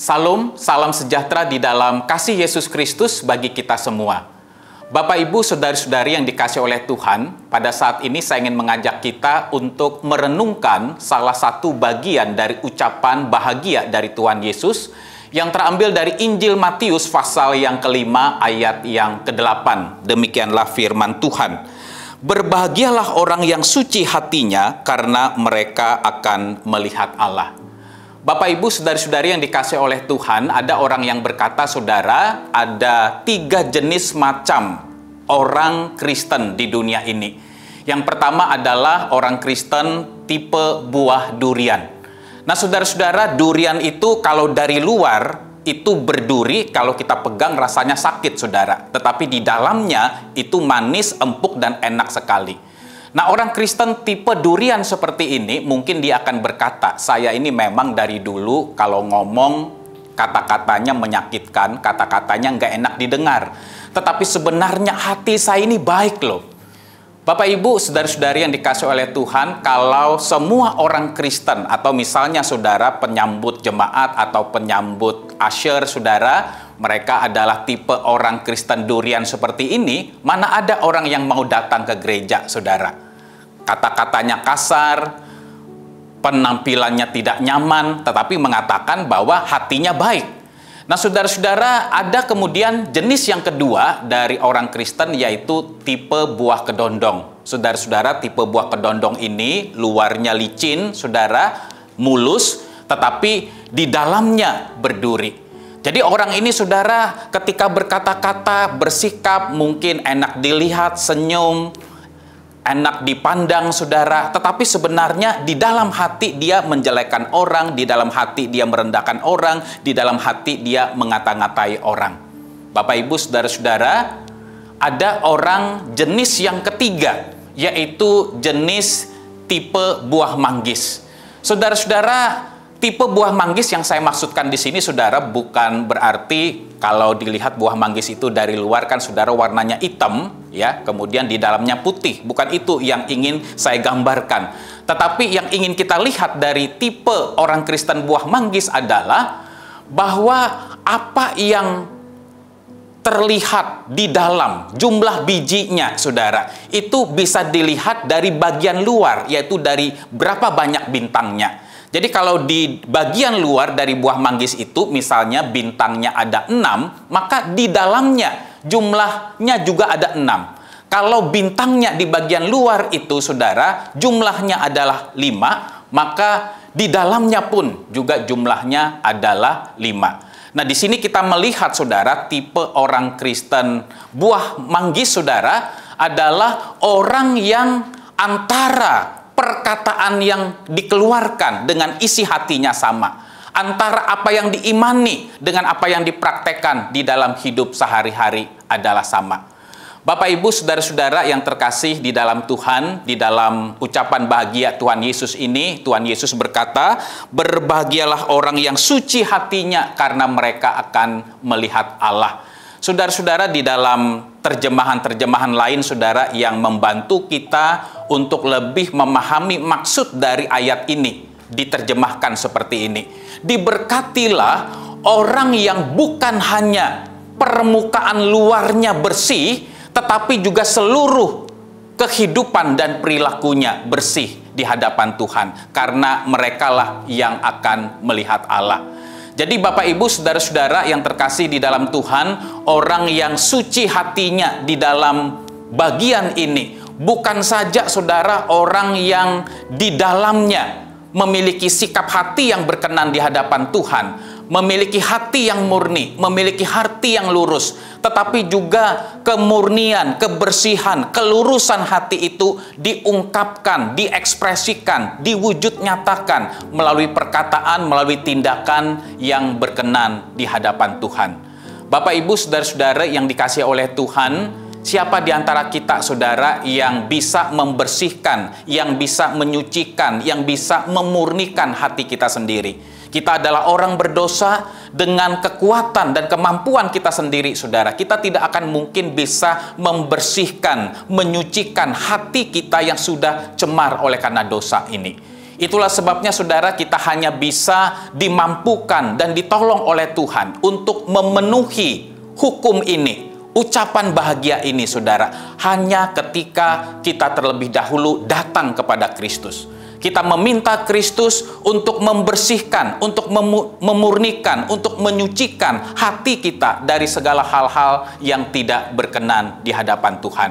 Salam, salam sejahtera di dalam kasih Yesus Kristus bagi kita semua. Bapak, Ibu, Saudari-saudari yang dikasih oleh Tuhan, pada saat ini saya ingin mengajak kita untuk merenungkan salah satu bagian dari ucapan bahagia dari Tuhan Yesus yang terambil dari Injil Matius pasal yang kelima ayat yang kedelapan. Demikianlah firman Tuhan. Berbahagialah orang yang suci hatinya karena mereka akan melihat Allah. Bapak Ibu saudari-saudari yang dikasih oleh Tuhan, ada orang yang berkata saudara, ada tiga jenis macam orang Kristen di dunia ini. Yang pertama adalah orang Kristen tipe buah durian. Nah saudara-saudara, durian itu kalau dari luar itu berduri kalau kita pegang rasanya sakit saudara. Tetapi di dalamnya itu manis, empuk, dan enak sekali. Nah, orang Kristen tipe durian seperti ini mungkin dia akan berkata, "Saya ini memang dari dulu kalau ngomong kata-katanya menyakitkan, kata-katanya nggak enak didengar. Tetapi sebenarnya hati saya ini baik loh. Bapak Ibu, saudara-saudari yang dikasih oleh Tuhan, kalau semua orang Kristen atau misalnya saudara penyambut jemaat atau penyambut asyir saudara, mereka adalah tipe orang Kristen durian seperti ini, mana ada orang yang mau datang ke gereja saudara. Kata-katanya kasar, penampilannya tidak nyaman, tetapi mengatakan bahwa hatinya baik Nah, saudara-saudara, ada kemudian jenis yang kedua dari orang Kristen yaitu tipe buah kedondong. Saudara-saudara, tipe buah kedondong ini luarnya licin, saudara, mulus, tetapi di dalamnya berduri. Jadi orang ini saudara ketika berkata-kata, bersikap mungkin enak dilihat, senyum, enak dipandang saudara, tetapi sebenarnya di dalam hati dia menjelekan orang, di dalam hati dia merendahkan orang, di dalam hati dia mengata-ngatai orang. Bapak Ibu saudara-saudara, ada orang jenis yang ketiga, yaitu jenis tipe buah manggis. Saudara-saudara, tipe buah manggis yang saya maksudkan di sini saudara bukan berarti kalau dilihat buah manggis itu dari luar kan saudara warnanya hitam ya kemudian di dalamnya putih bukan itu yang ingin saya gambarkan tetapi yang ingin kita lihat dari tipe orang Kristen buah manggis adalah bahwa apa yang terlihat di dalam jumlah bijinya saudara itu bisa dilihat dari bagian luar yaitu dari berapa banyak bintangnya jadi kalau di bagian luar dari buah manggis itu misalnya bintangnya ada enam maka di dalamnya jumlahnya juga ada enam. Kalau bintangnya di bagian luar itu, saudara, jumlahnya adalah lima, maka di dalamnya pun juga jumlahnya adalah lima. Nah, di sini kita melihat, saudara, tipe orang Kristen buah manggis, saudara, adalah orang yang antara perkataan yang dikeluarkan dengan isi hatinya sama antara apa yang diimani dengan apa yang dipraktekkan di dalam hidup sehari-hari adalah sama. Bapak Ibu saudara-saudara yang terkasih di dalam Tuhan, di dalam ucapan bahagia Tuhan Yesus ini, Tuhan Yesus berkata, "Berbahagialah orang yang suci hatinya karena mereka akan melihat Allah." Saudara-saudara di dalam terjemahan-terjemahan lain saudara yang membantu kita untuk lebih memahami maksud dari ayat ini diterjemahkan seperti ini diberkatilah orang yang bukan hanya permukaan luarnya bersih, tetapi juga seluruh kehidupan dan perilakunya bersih di hadapan Tuhan karena merekalah yang akan melihat Allah. Jadi Bapak Ibu saudara-saudara yang terkasih di dalam Tuhan, orang yang suci hatinya di dalam bagian ini bukan saja saudara orang yang di dalamnya memiliki sikap hati yang berkenan di hadapan Tuhan, memiliki hati yang murni, memiliki hati yang lurus, tetapi juga kemurnian, kebersihan, kelurusan hati itu diungkapkan, diekspresikan, diwujud nyatakan melalui perkataan, melalui tindakan yang berkenan di hadapan Tuhan. Bapak, Ibu, saudara-saudara yang dikasih oleh Tuhan, Siapa di antara kita, saudara, yang bisa membersihkan, yang bisa menyucikan, yang bisa memurnikan hati kita sendiri? Kita adalah orang berdosa dengan kekuatan dan kemampuan kita sendiri, saudara. Kita tidak akan mungkin bisa membersihkan, menyucikan hati kita yang sudah cemar oleh karena dosa ini. Itulah sebabnya, saudara, kita hanya bisa dimampukan dan ditolong oleh Tuhan untuk memenuhi hukum ini, Ucapan bahagia ini, saudara, hanya ketika kita terlebih dahulu datang kepada Kristus. Kita meminta Kristus untuk membersihkan, untuk memurnikan, untuk menyucikan hati kita dari segala hal-hal yang tidak berkenan di hadapan Tuhan.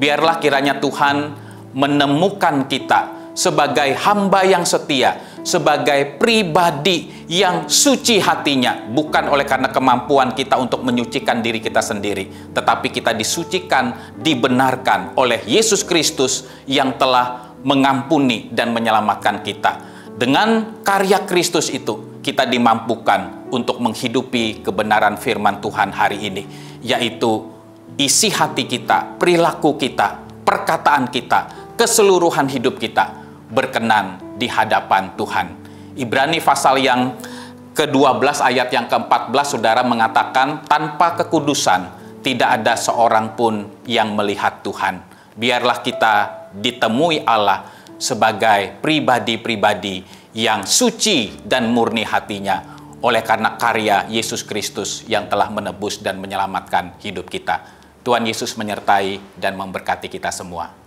Biarlah kiranya Tuhan menemukan kita sebagai hamba yang setia, sebagai pribadi yang suci hatinya, bukan oleh karena kemampuan kita untuk menyucikan diri kita sendiri, tetapi kita disucikan, dibenarkan oleh Yesus Kristus yang telah mengampuni dan menyelamatkan kita. Dengan karya Kristus itu, kita dimampukan untuk menghidupi kebenaran firman Tuhan hari ini, yaitu isi hati kita, perilaku kita, perkataan kita, keseluruhan hidup kita berkenan di hadapan Tuhan. Ibrani pasal yang ke-12 ayat yang ke-14 Saudara mengatakan tanpa kekudusan tidak ada seorang pun yang melihat Tuhan. Biarlah kita ditemui Allah sebagai pribadi-pribadi yang suci dan murni hatinya oleh karena karya Yesus Kristus yang telah menebus dan menyelamatkan hidup kita. Tuhan Yesus menyertai dan memberkati kita semua.